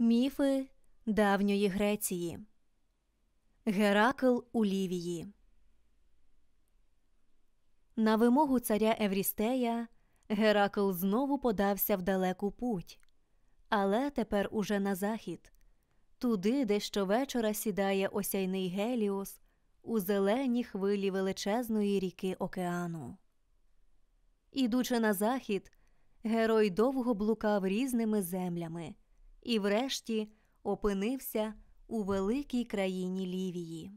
Міфи давньої Греції Геракл у Лівії. На вимогу царя Еврістея Геракл знову подався в далеку путь, але тепер уже на захід, туди, де щовечора сідає осяйний Геліос у зеленій хвилі величезної ріки океану. Ідучи на захід, герой довго блукав різними землями і, врешті, опинився у великій країні Лівії.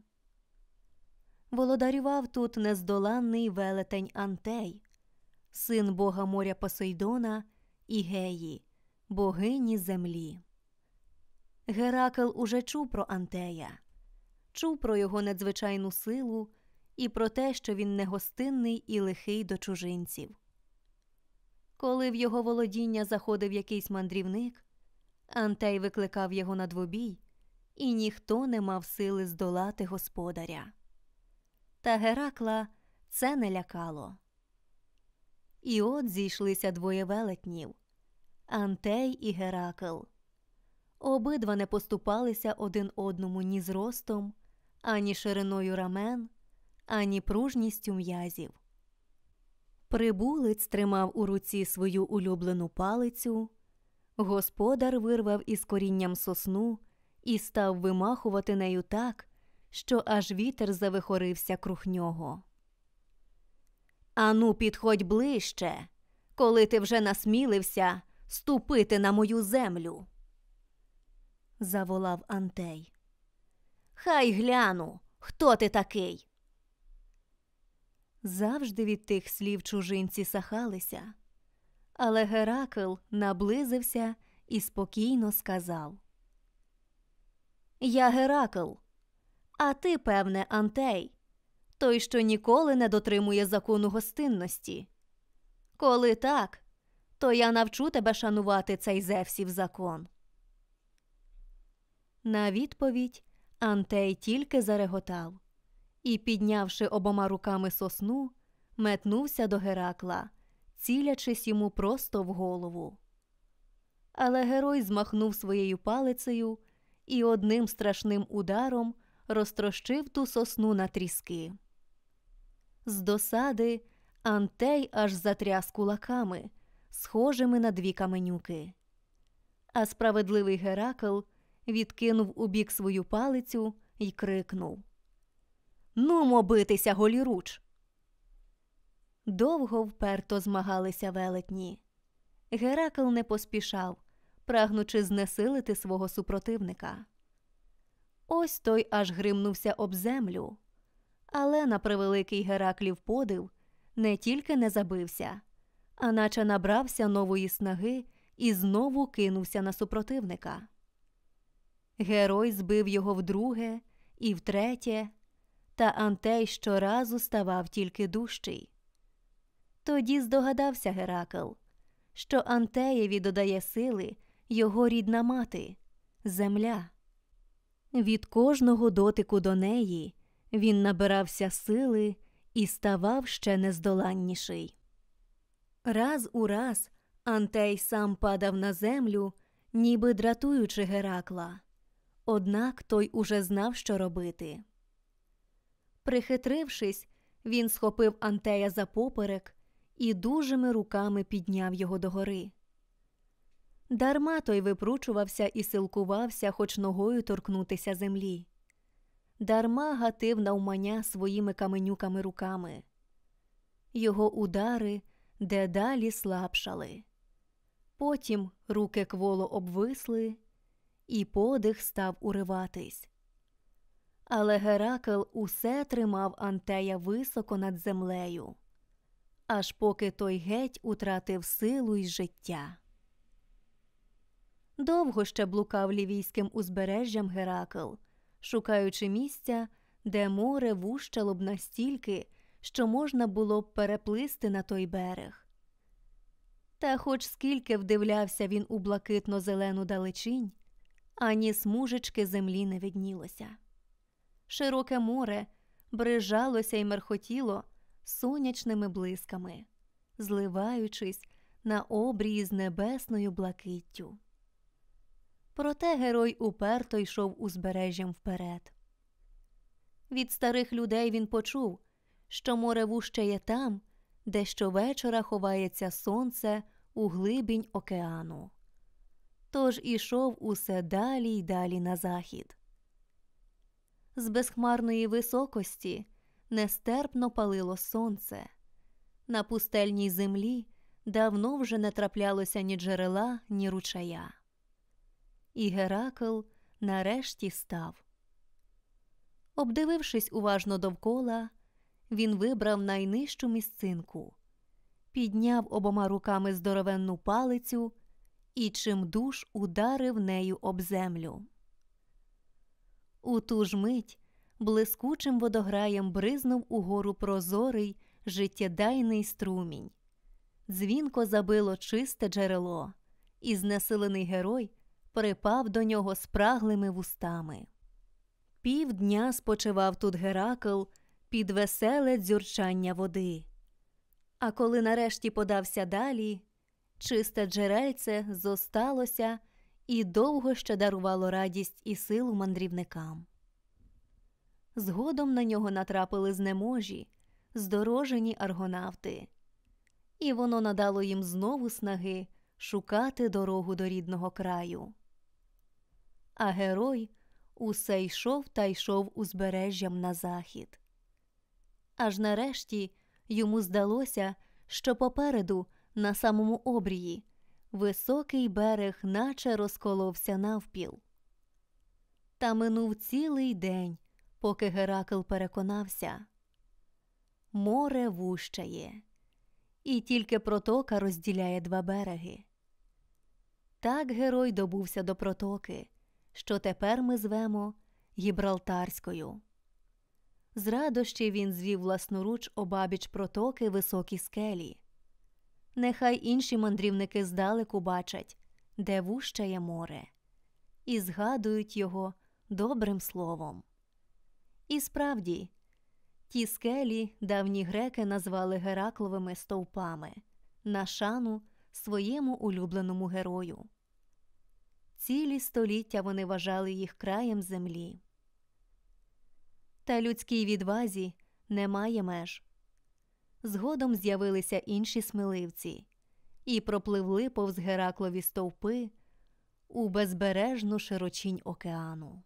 Володарював тут нездоланний велетень Антей, син бога моря Посейдона і Геї, богині землі. Геракл уже чув про Антея, чув про його надзвичайну силу і про те, що він негостинний і лихий до чужинців. Коли в його володіння заходив якийсь мандрівник, Антей викликав його на двобій, і ніхто не мав сили здолати господаря. Та Геракла це не лякало. І от зійшлися двоє велетнів Антей і Геракл. Обидва не поступалися один одному ні зростом, ані шириною рамен, ані пружністю м'язів. Прибулець тримав у руці свою улюблену палицю. Господар вирвав із корінням сосну і став вимахувати нею так, що аж вітер завихорився круг нього. Ану, підходь ближче, коли ти вже насмілився ступити на мою землю. Заволав Антей. Хай гляну, хто ти такий. Завжди від тих слів чужинці сахалися. Але Геракл наблизився і спокійно сказав: Я Геракл, а ти, певне, Антей, той, що ніколи не дотримує закону гостинності. Коли так, то я навчу тебе шанувати цей Зевсів закон. На відповідь Антей тільки зареготав і, піднявши обома руками сосну, метнувся до Геракла цілячись йому просто в голову. Але герой змахнув своєю палицею і одним страшним ударом розтрощив ту сосну на тріски. З досади Антей аж затряс кулаками, схожими на дві каменюки. А справедливий Геракл відкинув убік свою палицю і крикнув: Нумо битися голіруч! Довго вперто змагалися велетні. Геракл не поспішав, прагнучи знесилити свого супротивника. Ось той аж гримнувся об землю. Але на превеликий Гераклів подив не тільки не забився, а наче набрався нової снаги і знову кинувся на супротивника. Герой збив його вдруге і втретє, та Антей щоразу ставав тільки дужчий. Тоді здогадався Геракл, що Антеєві додає сили його рідна мати, земля. Від кожного дотику до неї він набирався сили і ставав ще нездоланніший. Раз у раз Антей сам падав на землю, ніби дратуючи Геракла, однак той уже знав, що робити. Прихитрившись, він схопив Антея за поперек і дужими руками підняв його догори. Дарма той випручувався і силкувався, хоч ногою торкнутися землі. Дарма гатив навмання своїми каменюками руками. Його удари дедалі слабшали. Потім руки кволо обвисли, і подих став уриватись. Але Геракл усе тримав Антея високо над землею аж поки той геть утратив силу й життя. Довго ще блукав лівійським узбережжям Геракл, шукаючи місця, де море вущало б настільки, що можна було б переплисти на той берег. Та хоч скільки вдивлявся він у блакитно зелену далечінь, ані смужечки землі не виднілося. Широке море брижалося й мерхотіло, сонячними блисками, зливаючись на обрії з небесною блакиттю. Проте герой уперто йшов узбережжям вперед. Від старих людей він почув, що море вущає там, де щовечора ховається сонце у глибінь океану. Тож ішов усе далі й далі на захід. З безхмарної високості нестерпно палило сонце. На пустельній землі давно вже не траплялося ні джерела, ні ручая. І Геракл нарешті став. Обдивившись уважно довкола, він вибрав найнижчу місцинку, підняв обома руками здоровенну палицю і чимдуж ударив нею об землю. У ту ж мить блискучим водограєм бризнув угору прозорий, життєдайний струмінь. Дзвінко забило чисте джерело, і знесилений герой припав до нього спраглими вустами. Півдня спочивав тут Геракл під веселе дзюрчання води. А коли нарешті подався далі, чисте джерельце зосталося і довго ще дарувало радість і силу мандрівникам. Згодом на нього натрапили знеможі, здорожені аргонавти, і воно надало їм знову снаги шукати дорогу до рідного краю. А герой усе йшов та йшов узбережжям на захід. Аж нарешті йому здалося, що попереду, на самому обрії, високий берег наче розколовся навпіл. Та минув цілий день поки Геракл переконався, море вущає, і тільки протока розділяє два береги. Так герой добувся до протоки, що тепер ми звемо Гібралтарською. З радощі він звів власноруч обабіч протоки високі скелі. Нехай інші мандрівники здалеку бачать, де вущає море, і згадують його добрим словом. І справді, ті скелі давні греки назвали Геракловими стовпами на шану своєму улюбленому герою. Цілі століття вони вважали їх краєм землі. Та людській відвазі немає меж. Згодом з'явилися інші смиливці і пропливли повз Гераклові стовпи у безбережну широчінь океану.